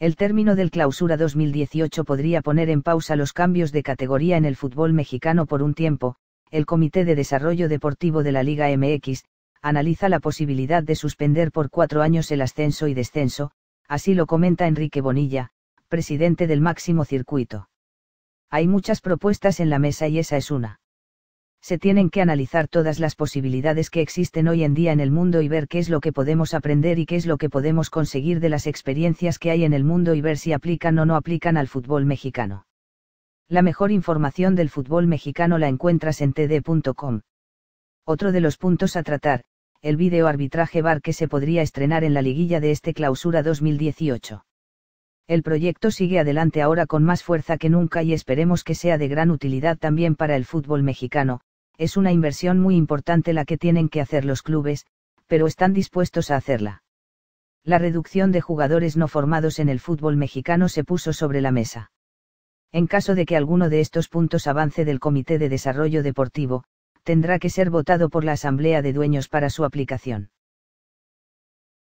El término del clausura 2018 podría poner en pausa los cambios de categoría en el fútbol mexicano por un tiempo, el Comité de Desarrollo Deportivo de la Liga MX, analiza la posibilidad de suspender por cuatro años el ascenso y descenso, así lo comenta Enrique Bonilla, presidente del máximo circuito. Hay muchas propuestas en la mesa y esa es una se tienen que analizar todas las posibilidades que existen hoy en día en el mundo y ver qué es lo que podemos aprender y qué es lo que podemos conseguir de las experiencias que hay en el mundo y ver si aplican o no aplican al fútbol mexicano. La mejor información del fútbol mexicano la encuentras en td.com. Otro de los puntos a tratar, el video arbitraje bar que se podría estrenar en la liguilla de este clausura 2018. El proyecto sigue adelante ahora con más fuerza que nunca y esperemos que sea de gran utilidad también para el fútbol mexicano, es una inversión muy importante la que tienen que hacer los clubes, pero están dispuestos a hacerla. La reducción de jugadores no formados en el fútbol mexicano se puso sobre la mesa. En caso de que alguno de estos puntos avance del Comité de Desarrollo Deportivo, tendrá que ser votado por la Asamblea de Dueños para su aplicación.